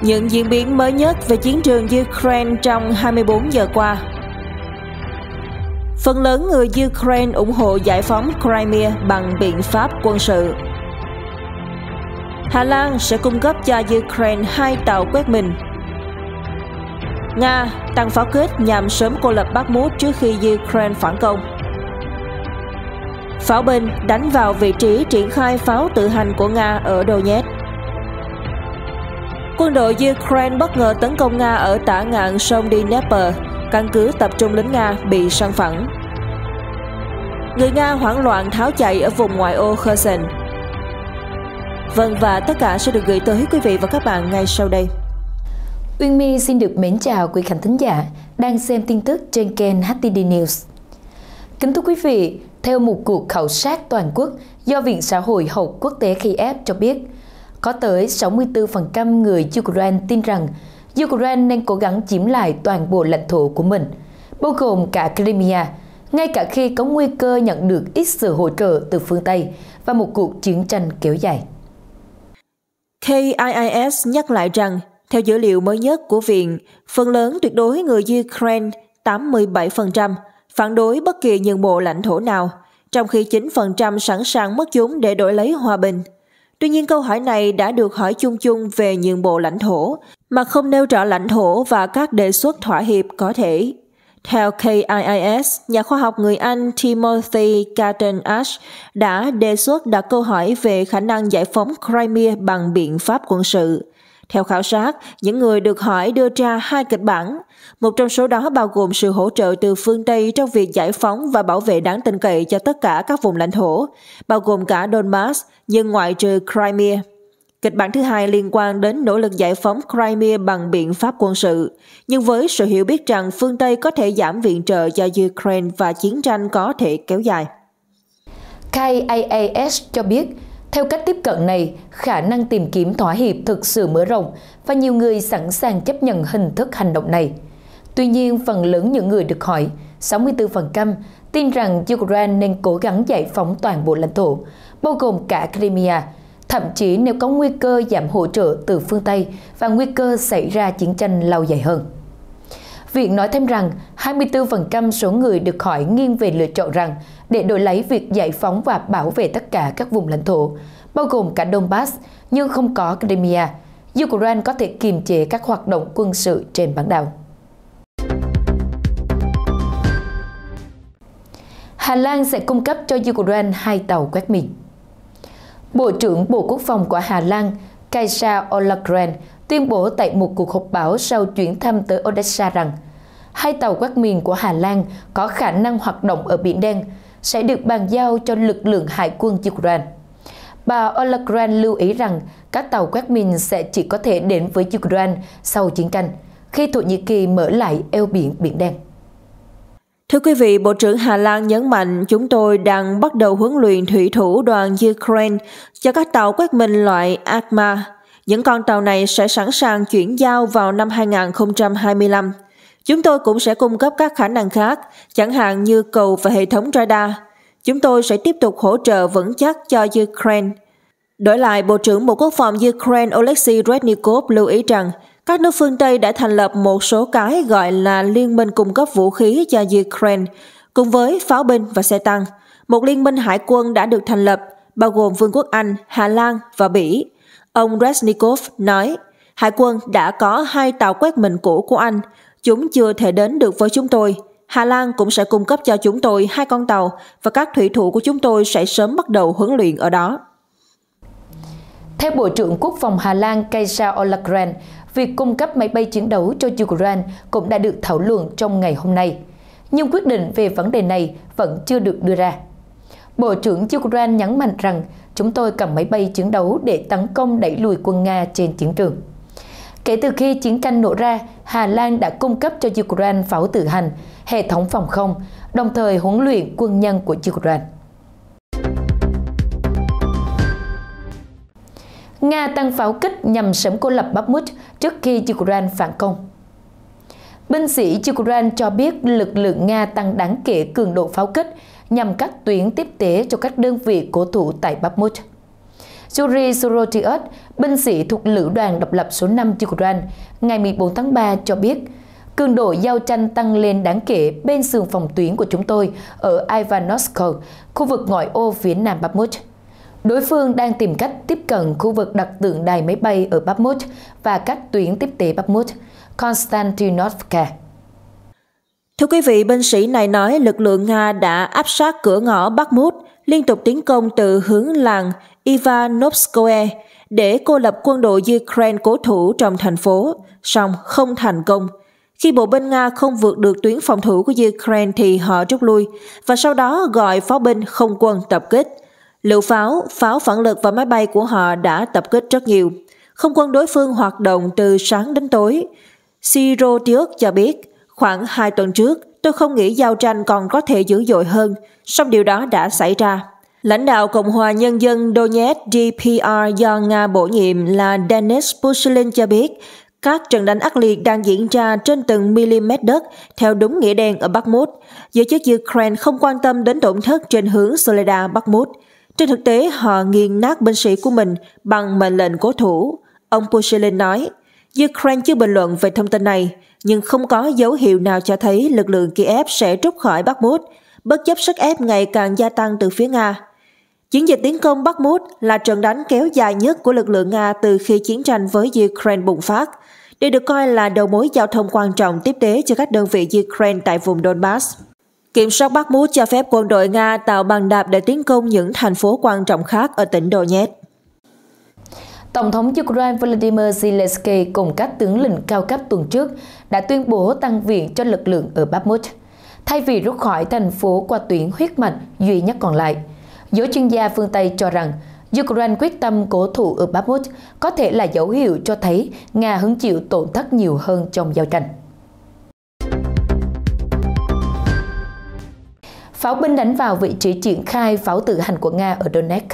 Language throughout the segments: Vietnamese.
những diễn biến mới nhất về chiến trường Ukraine trong 24 giờ qua. Phần lớn người Ukraine ủng hộ giải phóng Crimea bằng biện pháp quân sự. Hà Lan sẽ cung cấp cho Ukraine hai tàu quét mình. Nga tăng pháo kích nhằm sớm cô lập mút trước khi Ukraine phản công. Pháo binh đánh vào vị trí triển khai pháo tự hành của Nga ở Donetsk. Quân đội Ukraine bất ngờ tấn công Nga ở tả ngạn sông Dnieper, căn cứ tập trung lính Nga bị săn phẳng. Người Nga hoảng loạn tháo chạy ở vùng ngoại ô Kherson. Vâng và tất cả sẽ được gửi tới quý vị và các bạn ngay sau đây. Uyên My xin được mến chào quý khán thính giả đang xem tin tức trên kênh HTD News. Kính thưa quý vị, theo một cuộc khảo sát toàn quốc do Viện Xã hội học quốc tế Kf cho biết, có tới 64% người Ukraine tin rằng Ukraine nên cố gắng chiếm lại toàn bộ lãnh thổ của mình, bao gồm cả Crimea, ngay cả khi có nguy cơ nhận được ít sự hỗ trợ từ phương Tây và một cuộc chiến tranh kéo dài. KIIS nhắc lại rằng, theo dữ liệu mới nhất của Viện, phần lớn tuyệt đối người Ukraine 87% phản đối bất kỳ nhượng bộ lãnh thổ nào, trong khi 9% sẵn sàng mất chúng để đổi lấy hòa bình. Tuy nhiên câu hỏi này đã được hỏi chung chung về nhượng bộ lãnh thổ, mà không nêu rõ lãnh thổ và các đề xuất thỏa hiệp có thể. Theo KIIS, nhà khoa học người Anh Timothy Carton Ash đã đề xuất đặt câu hỏi về khả năng giải phóng Crimea bằng biện pháp quân sự. Theo khảo sát, những người được hỏi đưa ra hai kịch bản. Một trong số đó bao gồm sự hỗ trợ từ phương Tây trong việc giải phóng và bảo vệ đáng tin cậy cho tất cả các vùng lãnh thổ, bao gồm cả Donbass, nhưng ngoại trừ Crimea. Kịch bản thứ hai liên quan đến nỗ lực giải phóng Crimea bằng biện pháp quân sự, nhưng với sự hiểu biết rằng phương Tây có thể giảm viện trợ cho Ukraine và chiến tranh có thể kéo dài. KAAS cho biết theo cách tiếp cận này, khả năng tìm kiếm thỏa hiệp thực sự mở rộng và nhiều người sẵn sàng chấp nhận hình thức hành động này. Tuy nhiên, phần lớn những người được hỏi, 64% tin rằng Ukraine nên cố gắng giải phóng toàn bộ lãnh thổ, bao gồm cả Crimea, thậm chí nếu có nguy cơ giảm hỗ trợ từ phương Tây và nguy cơ xảy ra chiến tranh lâu dài hơn. Viện nói thêm rằng 24% số người được hỏi nghiêng về lựa chọn rằng để đổi lấy việc giải phóng và bảo vệ tất cả các vùng lãnh thổ, bao gồm cả Donbass, nhưng không có Crimea. Ukraine có thể kiềm chế các hoạt động quân sự trên bán đảo. Hà Lan sẽ cung cấp cho Ukraine hai tàu quét mìn. Bộ trưởng Bộ Quốc phòng của Hà Lan Kaisa Ollagren tuyên bố tại một cuộc họp báo sau chuyến thăm tới Odessa rằng hai tàu quét mìn của Hà Lan có khả năng hoạt động ở Biển Đen, sẽ được bàn giao cho lực lượng hải quân Ukraine. Bà Olagran lưu ý rằng các tàu quét mìn sẽ chỉ có thể đến với Ukraine sau chiến tranh, khi Thổ Nhĩ Kỳ mở lại eo biển Biển Đen. Thưa quý vị, Bộ trưởng Hà Lan nhấn mạnh chúng tôi đang bắt đầu huấn luyện thủy thủ đoàn Ukraine cho các tàu quét mình loại Akma. Những con tàu này sẽ sẵn sàng chuyển giao vào năm 2025. Chúng tôi cũng sẽ cung cấp các khả năng khác, chẳng hạn như cầu và hệ thống radar. Chúng tôi sẽ tiếp tục hỗ trợ vững chắc cho Ukraine. Đổi lại, Bộ trưởng Bộ Quốc phòng Ukraine Oleksiy Rednikov lưu ý rằng các nước phương Tây đã thành lập một số cái gọi là Liên minh cung cấp vũ khí cho Ukraine, cùng với pháo binh và xe tăng. Một liên minh hải quân đã được thành lập, bao gồm Vương quốc Anh, Hà Lan và Bỉ. Ông Resnikov nói, hải quân đã có hai tàu quét mình cũ của Anh, chúng chưa thể đến được với chúng tôi. Hà Lan cũng sẽ cung cấp cho chúng tôi hai con tàu và các thủy thủ của chúng tôi sẽ sớm bắt đầu huấn luyện ở đó. Theo Bộ trưởng Quốc phòng Hà Lan Kaisa Ollagren, việc cung cấp máy bay chiến đấu cho Ukraine cũng đã được thảo luận trong ngày hôm nay. Nhưng quyết định về vấn đề này vẫn chưa được đưa ra. Bộ trưởng Ukraine nhấn mạnh rằng chúng tôi cần máy bay chiến đấu để tấn công đẩy lùi quân Nga trên chiến trường. Kể từ khi chiến tranh nổ ra, Hà Lan đã cung cấp cho Ukraine pháo tự hành, hệ thống phòng không, đồng thời huấn luyện quân nhân của Ukraine. Nga tăng pháo kích nhằm sớm cô lập Bakhmut trước khi Ukraine phản công. Binh sĩ Ukraine cho biết lực lượng Nga tăng đáng kể cường độ pháo kích nhằm cắt tuyến tiếp tế cho các đơn vị cố thủ tại Bakhmut. Yuri Sorotiot, binh sĩ thuộc Lữ đoàn độc lập số 5 Ukraine, ngày 14 tháng 3 cho biết, cường độ giao tranh tăng lên đáng kể bên sườn phòng tuyến của chúng tôi ở Ivanovsk, khu vực ngoại ô phía nam Bakhmut. Đối phương đang tìm cách tiếp cận khu vực đặt tượng đài máy bay ở Bakhmut và các tuyến tiếp tế Bakhmut, Konstantinovka. Thưa quý vị, binh sĩ này nói lực lượng Nga đã áp sát cửa ngõ Bakhmut, liên tục tiến công từ hướng làng Ivanovskoye để cô lập quân đội Ukraine cố thủ trong thành phố, song không thành công. Khi bộ binh Nga không vượt được tuyến phòng thủ của Ukraine thì họ rút lui và sau đó gọi pháo binh không quân tập kích. Lựu pháo, pháo phản lực và máy bay của họ đã tập kích rất nhiều. Không quân đối phương hoạt động từ sáng đến tối. Sirotiuk cho biết, khoảng 2 tuần trước, tôi không nghĩ giao tranh còn có thể dữ dội hơn, song điều đó đã xảy ra. Lãnh đạo Cộng hòa Nhân dân Donetsk DPR do Nga bổ nhiệm là Denis Pushilin cho biết, các trận đánh ác liệt đang diễn ra trên từng mm đất theo đúng nghĩa đen ở Bắc Bakhmut. Giới chức Ukraine không quan tâm đến tổn thất trên hướng Bắc Mút Trên thực tế, họ nghiền nát binh sĩ của mình bằng mệnh lệnh cố thủ. Ông Pushilin nói, Ukraine chưa bình luận về thông tin này, nhưng không có dấu hiệu nào cho thấy lực lượng Kiev sẽ rút khỏi Bắc Mút bất chấp sức ép ngày càng gia tăng từ phía Nga. Chiến dịch tiến công Bakhmut là trận đánh kéo dài nhất của lực lượng Nga từ khi chiến tranh với Ukraine bùng phát. Đây được coi là đầu mối giao thông quan trọng tiếp tế cho các đơn vị Ukraine tại vùng Donbass. Kiểm soát Bakhmut cho phép quân đội Nga tạo bằng đạp để tiến công những thành phố quan trọng khác ở tỉnh Donetsk. Tổng thống Ukraine Volodymyr Zelensky cùng các tướng lĩnh cao cấp tuần trước đã tuyên bố tăng viện cho lực lượng ở Bakhmut, thay vì rút khỏi thành phố qua tuyến huyết mạch duy nhất còn lại – Giới chuyên gia phương Tây cho rằng Ukraine quyết tâm cố thủ ở Bakhmut có thể là dấu hiệu cho thấy Nga hứng chịu tổn thất nhiều hơn trong giao tranh. Pháo binh đánh vào vị trí triển khai pháo tự hành của Nga ở Donetsk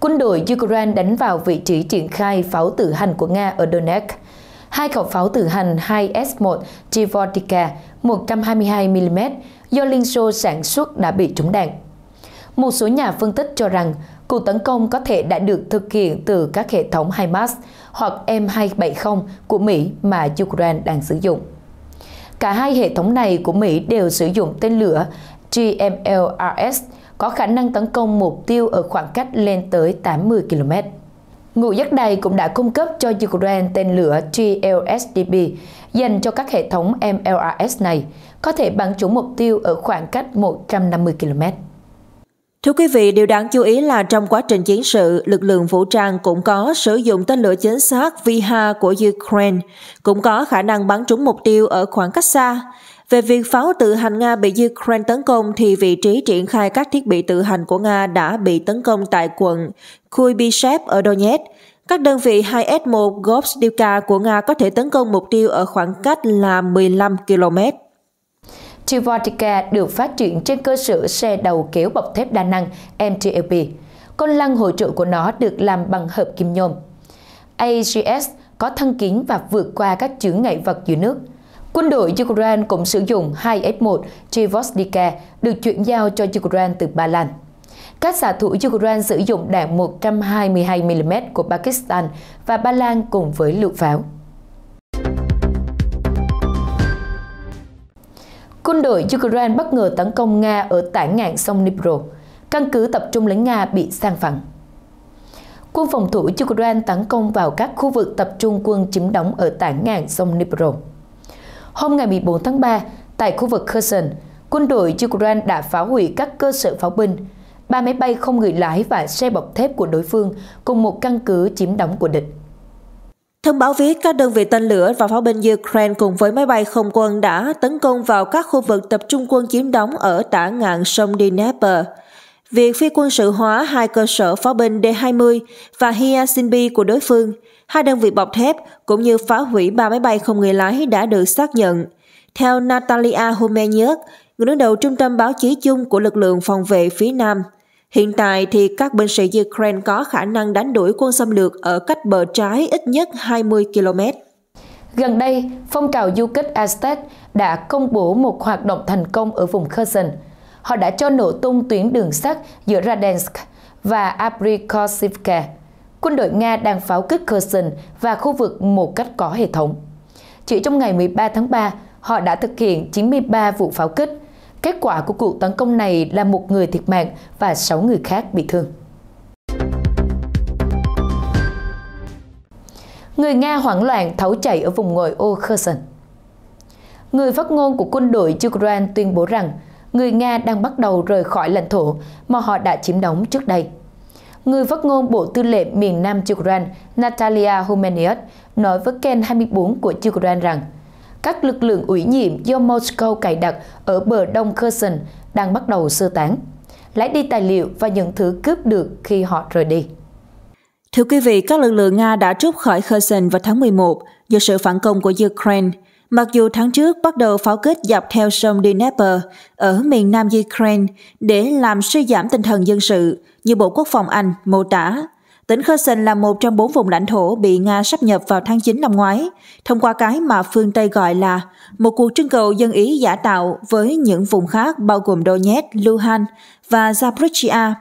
Quân đội Ukraine đánh vào vị trí triển khai pháo tự hành của Nga ở Donetsk. Hai khẩu pháo tự hành 2S-1 Chivotika 122mm do Liên Xô sản xuất đã bị trúng đạn. Một số nhà phân tích cho rằng cuộc tấn công có thể đã được thực hiện từ các hệ thống HIMARS hoặc M270 của Mỹ mà Ukraine đang sử dụng. Cả hai hệ thống này của Mỹ đều sử dụng tên lửa GMLRS có khả năng tấn công mục tiêu ở khoảng cách lên tới 80 km. Ngụ giấc này cũng đã cung cấp cho Ukraine tên lửa GLSDB dành cho các hệ thống MLRS này, có thể bắn trúng mục tiêu ở khoảng cách 150 km. Thưa quý vị, điều đáng chú ý là trong quá trình chiến sự, lực lượng vũ trang cũng có sử dụng tên lửa chính xác VH của Ukraine, cũng có khả năng bắn trúng mục tiêu ở khoảng cách xa. Về việc pháo tự hành Nga bị Ukraine tấn công thì vị trí triển khai các thiết bị tự hành của Nga đã bị tấn công tại quận Kuibyshev ở Donetsk. Các đơn vị 2S1 Gobsdivka của Nga có thể tấn công mục tiêu ở khoảng cách là 15 km. Tivotica được phát triển trên cơ sở xe đầu kéo bọc thép đa năng MTLP. Con lăn hỗ trợ của nó được làm bằng hợp kim nhôm. AGS có thân kính và vượt qua các chướng ngại vật dưới nước. Quân đội Ukraine cũng sử dụng hai F1 Tivotica được chuyển giao cho Ukraine từ Ba Lan. Các xạ thủ Ukraine sử dụng đạn 122mm của Pakistan và Ba Lan cùng với lựu pháo. Quân đội Ukraine bất ngờ tấn công Nga ở tả ngạn sông Dnipro. Căn cứ tập trung lính Nga bị sang phẳng. Quân phòng thủ Ukraine tấn công vào các khu vực tập trung quân chiếm đóng ở tả ngạn sông Dnipro. Hôm ngày 14 tháng 3, tại khu vực Kherson, quân đội Ukraine đã phá hủy các cơ sở pháo binh, ba máy bay không người lái và xe bọc thép của đối phương cùng một căn cứ chiếm đóng của địch. Thông báo viết các đơn vị tên lửa và pháo binh Ukraine cùng với máy bay không quân đã tấn công vào các khu vực tập trung quân chiếm đóng ở tả ngạn sông Dnieper. Việc phi quân sự hóa hai cơ sở pháo binh D-20 và Hyacinbi của đối phương, hai đơn vị bọc thép cũng như phá hủy ba máy bay không người lái đã được xác nhận. Theo Natalia Homenyuk, người đứng đầu Trung tâm Báo chí chung của lực lượng phòng vệ phía Nam – Hiện tại thì các binh sĩ Ukraine có khả năng đánh đuổi quân xâm lược ở cách bờ trái ít nhất 20 km. Gần đây, phong trào du kích Aztec đã công bố một hoạt động thành công ở vùng Kherson. Họ đã cho nổ tung tuyến đường sắt giữa Radensk và Abrikosivka. Quân đội Nga đang pháo kích Kherson và khu vực một cách có hệ thống. Chỉ trong ngày 13 tháng 3, họ đã thực hiện 93 vụ pháo kích, Kết quả của cuộc tấn công này là một người thiệt mạng và 6 người khác bị thương. Người Nga hoảng loạn thấu chạy ở vùng ngồi ô Kherson. Người phát ngôn của quân đội Ukraine tuyên bố rằng người Nga đang bắt đầu rời khỏi lãnh thổ mà họ đã chiếm đóng trước đây. Người phát ngôn Bộ Tư lệnh miền Nam Ukraine Natalia Humeniot nói với kênh 24 của Ukraine rằng các lực lượng ủy nhiệm do Moscow cài đặt ở bờ đông Kherson đang bắt đầu sơ tán, lấy đi tài liệu và những thứ cướp được khi họ rời đi. Thưa quý vị, các lực lượng Nga đã rút khỏi Kherson vào tháng 11 do sự phản công của Ukraine. Mặc dù tháng trước bắt đầu pháo kích dọc theo sông Dnieper ở miền nam Ukraine để làm suy giảm tinh thần dân sự, như Bộ Quốc phòng Anh mô tả, Tỉnh Kherson là một trong bốn vùng lãnh thổ bị Nga sắp nhập vào tháng 9 năm ngoái, thông qua cái mà phương Tây gọi là một cuộc trưng cầu dân ý giả tạo với những vùng khác bao gồm Donetsk, Luhansk và Zaporizhia.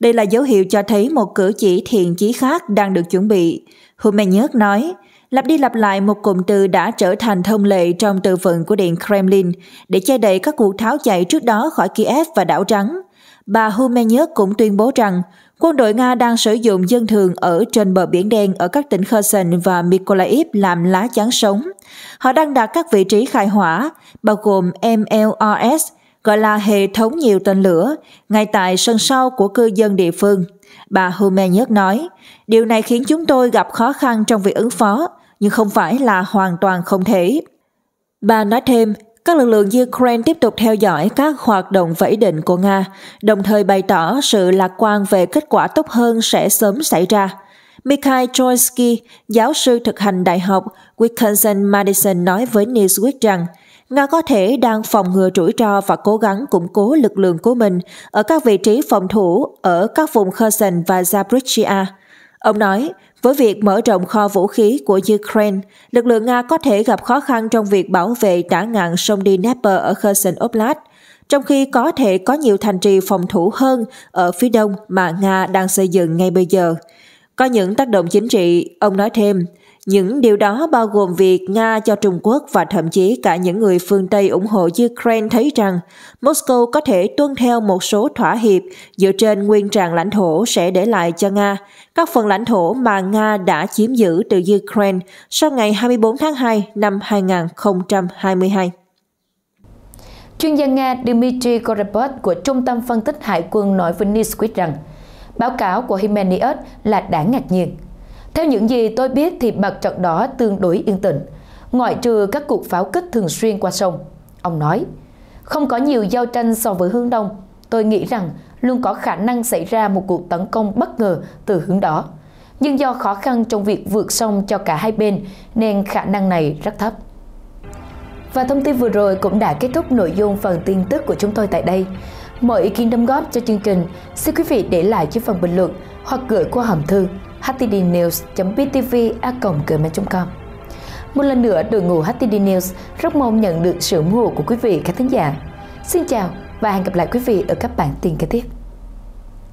Đây là dấu hiệu cho thấy một cử chỉ thiện chí khác đang được chuẩn bị. Humenyuk nói, lặp đi lặp lại một cụm từ đã trở thành thông lệ trong từ vựng của Điện Kremlin để che đậy các cuộc tháo chạy trước đó khỏi Kiev và đảo Trắng. Bà Humenyuk cũng tuyên bố rằng Quân đội Nga đang sử dụng dân thường ở trên bờ Biển Đen ở các tỉnh Kherson và Mykolaiv làm lá chắn sống. Họ đang đặt các vị trí khai hỏa, bao gồm MLRS, gọi là hệ thống nhiều tên lửa, ngay tại sân sau của cư dân địa phương. Bà Humenyuk nói, điều này khiến chúng tôi gặp khó khăn trong việc ứng phó, nhưng không phải là hoàn toàn không thể. Bà nói thêm, các lực lượng Ukraine tiếp tục theo dõi các hoạt động vẫy định của Nga, đồng thời bày tỏ sự lạc quan về kết quả tốt hơn sẽ sớm xảy ra. Mikhail Troitsky, giáo sư thực hành đại học Wisconsin Madison nói với Newsweek rằng Nga có thể đang phòng ngừa rủi ro và cố gắng củng cố lực lượng của mình ở các vị trí phòng thủ ở các vùng Kherson và Zaporizhia. Ông nói, với việc mở rộng kho vũ khí của Ukraine, lực lượng Nga có thể gặp khó khăn trong việc bảo vệ trả ngạn sông Dnieper ở Kherson Oblast, trong khi có thể có nhiều thành trì phòng thủ hơn ở phía đông mà Nga đang xây dựng ngay bây giờ. Có những tác động chính trị, ông nói thêm, những điều đó bao gồm việc Nga cho Trung Quốc và thậm chí cả những người phương Tây ủng hộ Ukraine thấy rằng Moscow có thể tuân theo một số thỏa hiệp dựa trên nguyên trạng lãnh thổ sẽ để lại cho Nga, các phần lãnh thổ mà Nga đã chiếm giữ từ Ukraine sau ngày 24 tháng 2 năm 2022. Chuyên gia Nga Dmitry Korebov của Trung tâm Phân tích Hải quân nói với Newsweek rằng báo cáo của Himenius là đáng ngạc nhiên – theo những gì tôi biết thì mặt trận đó tương đối yên tĩnh, ngoại trừ các cuộc pháo kích thường xuyên qua sông. Ông nói, không có nhiều giao tranh so với hướng đông. Tôi nghĩ rằng luôn có khả năng xảy ra một cuộc tấn công bất ngờ từ hướng đó. Nhưng do khó khăn trong việc vượt sông cho cả hai bên nên khả năng này rất thấp. Và thông tin vừa rồi cũng đã kết thúc nội dung phần tin tức của chúng tôi tại đây. Mọi ý kiến đóng góp cho chương trình, xin quý vị để lại dưới phần bình luận hoặc gửi qua hòm thư htdnews.btv.com Một lần nữa, đội ngũ HTD News rất mong nhận được sự ủng hộ của quý vị khán thính giả. Xin chào và hẹn gặp lại quý vị ở các bản tin kế tiếp.